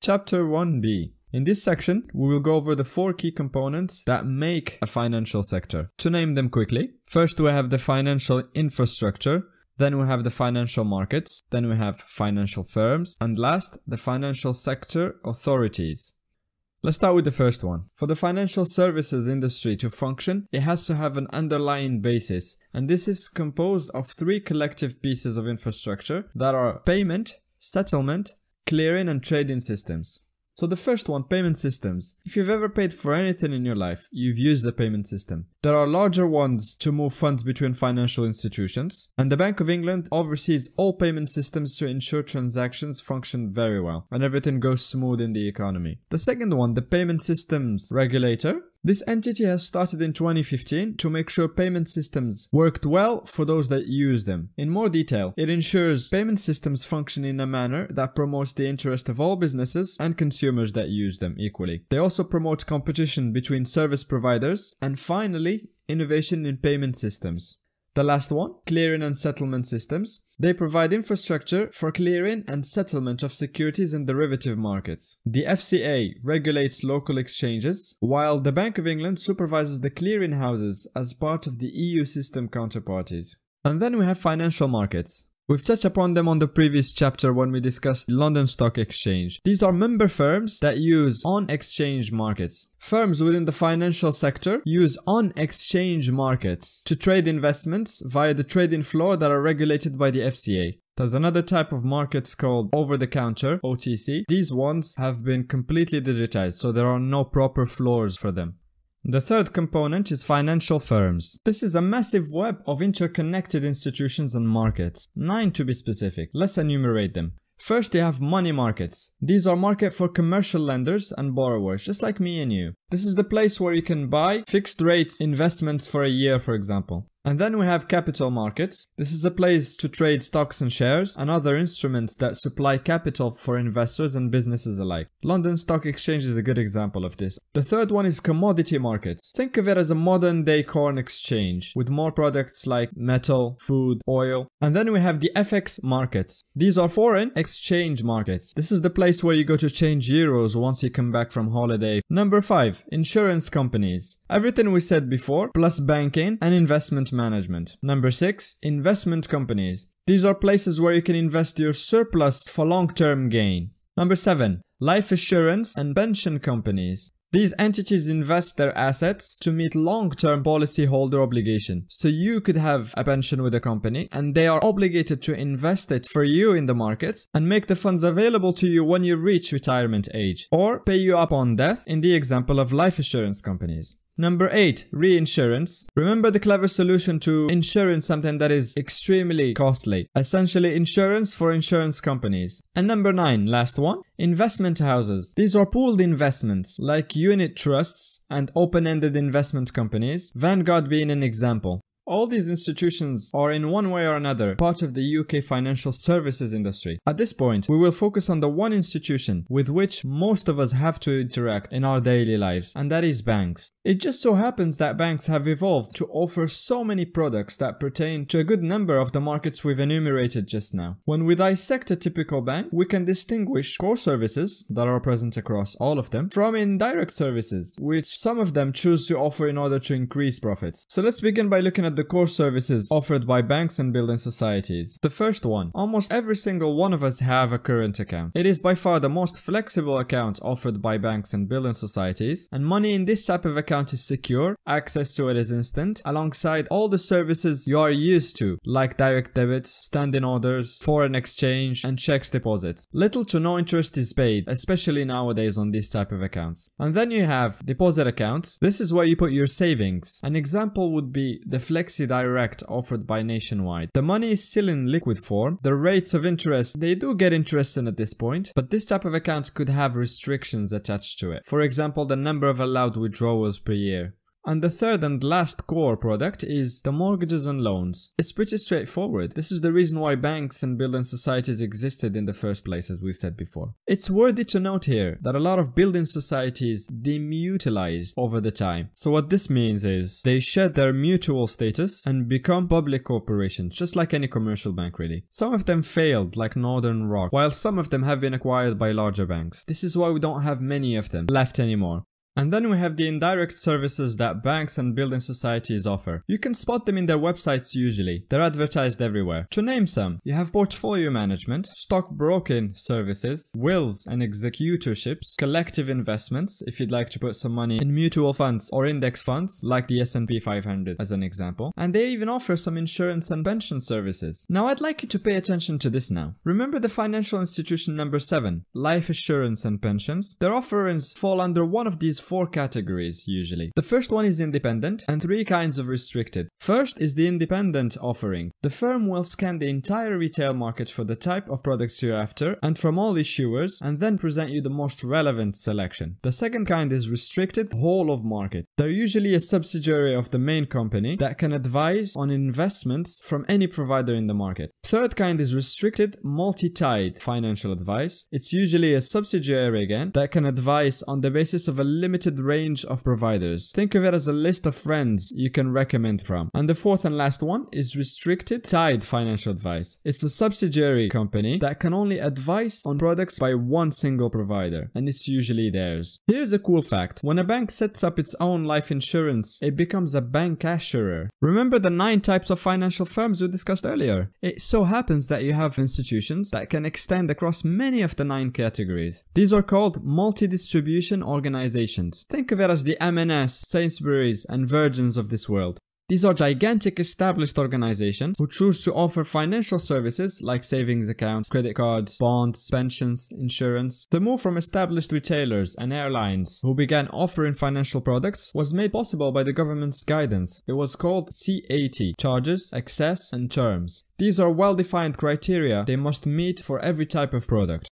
Chapter 1b. In this section, we will go over the four key components that make a financial sector. To name them quickly, first we have the financial infrastructure, then we have the financial markets, then we have financial firms, and last, the financial sector authorities. Let's start with the first one. For the financial services industry to function, it has to have an underlying basis, and this is composed of three collective pieces of infrastructure that are payment, settlement, clearing and trading systems. So the first one, payment systems. If you've ever paid for anything in your life, you've used the payment system. There are larger ones to move funds between financial institutions, and the Bank of England oversees all payment systems to ensure transactions function very well and everything goes smooth in the economy. The second one, the payment systems regulator, this entity has started in 2015 to make sure payment systems worked well for those that use them. In more detail, it ensures payment systems function in a manner that promotes the interest of all businesses and consumers that use them equally. They also promote competition between service providers and finally, innovation in payment systems. The last one, clearing and settlement systems. They provide infrastructure for clearing and settlement of securities and derivative markets. The FCA regulates local exchanges, while the Bank of England supervises the clearing houses as part of the EU system counterparties. And then we have financial markets. We've touched upon them on the previous chapter when we discussed London Stock Exchange. These are member firms that use on-exchange markets. Firms within the financial sector use on-exchange markets to trade investments via the trading floor that are regulated by the FCA. There's another type of markets called over-the-counter, OTC. These ones have been completely digitized, so there are no proper floors for them. The third component is financial firms. This is a massive web of interconnected institutions and markets, nine to be specific. Let's enumerate them. First, you have money markets. These are market for commercial lenders and borrowers, just like me and you. This is the place where you can buy fixed rate investments for a year, for example. And then we have capital markets. This is a place to trade stocks and shares and other instruments that supply capital for investors and businesses alike. London Stock Exchange is a good example of this. The third one is commodity markets. Think of it as a modern day corn exchange with more products like metal, food, oil. And then we have the FX markets. These are foreign exchange markets. This is the place where you go to change euros once you come back from holiday. Number five, Insurance companies. Everything we said before, plus banking and investment management. Number 6. Investment companies. These are places where you can invest your surplus for long-term gain. Number 7. Life insurance and pension companies. These entities invest their assets to meet long-term policyholder obligation. So you could have a pension with a company and they are obligated to invest it for you in the markets and make the funds available to you when you reach retirement age or pay you up on death in the example of life insurance companies. Number 8. Reinsurance. Remember the clever solution to insuring something that is extremely costly. Essentially insurance for insurance companies. And number 9. Last one. Investment houses. These are pooled investments like unit trusts and open-ended investment companies, Vanguard being an example. All these institutions are in one way or another part of the UK financial services industry. At this point, we will focus on the one institution with which most of us have to interact in our daily lives, and that is banks. It just so happens that banks have evolved to offer so many products that pertain to a good number of the markets we've enumerated just now. When we dissect a typical bank, we can distinguish core services that are present across all of them from indirect services, which some of them choose to offer in order to increase profits. So let's begin by looking at the core services offered by banks and building societies. The first one, almost every single one of us have a current account. It is by far the most flexible account offered by banks and building societies, and money in this type of account is secure, access to it is instant, alongside all the services you are used to, like direct debits, standing orders, foreign exchange, and checks deposits. Little to no interest is paid, especially nowadays on these type of accounts. And then you have deposit accounts. This is where you put your savings. An example would be the flex Direct offered by Nationwide. The money is still in liquid form. The rates of interest, they do get interesting at this point, but this type of account could have restrictions attached to it. For example, the number of allowed withdrawals per year. And the third and last core product is the mortgages and loans. It's pretty straightforward. This is the reason why banks and building societies existed in the first place, as we said before. It's worthy to note here that a lot of building societies, demutualized over the time. So what this means is they shed their mutual status and become public corporations, just like any commercial bank really. Some of them failed, like Northern Rock, while some of them have been acquired by larger banks. This is why we don't have many of them left anymore. And then we have the indirect services that banks and building societies offer. You can spot them in their websites usually, they're advertised everywhere. To name some, you have portfolio management, stockbroking services, wills and executorships, collective investments if you'd like to put some money in mutual funds or index funds like the S&P 500 as an example, and they even offer some insurance and pension services. Now I'd like you to pay attention to this now. Remember the financial institution number 7, life assurance and pensions? Their offerings fall under one of these four categories usually. The first one is independent and three kinds of restricted. First is the independent offering. The firm will scan the entire retail market for the type of products you're after and from all issuers and then present you the most relevant selection. The second kind is restricted whole of market. They're usually a subsidiary of the main company that can advise on investments from any provider in the market. Third kind is restricted multi-tied financial advice. It's usually a subsidiary again that can advise on the basis of a limited range of providers. Think of it as a list of friends you can recommend from. And the fourth and last one is restricted tied financial advice. It's a subsidiary company that can only advise on products by one single provider and it's usually theirs. Here's a cool fact. When a bank sets up its own life insurance, it becomes a bank assurer. Remember the nine types of financial firms we discussed earlier? so so happens that you have institutions that can extend across many of the nine categories. These are called multi-distribution organizations. Think of it as the M&S, Sainsbury's and Virgins of this world. These are gigantic established organizations who choose to offer financial services like savings accounts, credit cards, bonds, pensions, insurance. The move from established retailers and airlines who began offering financial products was made possible by the government's guidance. It was called CAT, charges, access, and terms. These are well-defined criteria they must meet for every type of product.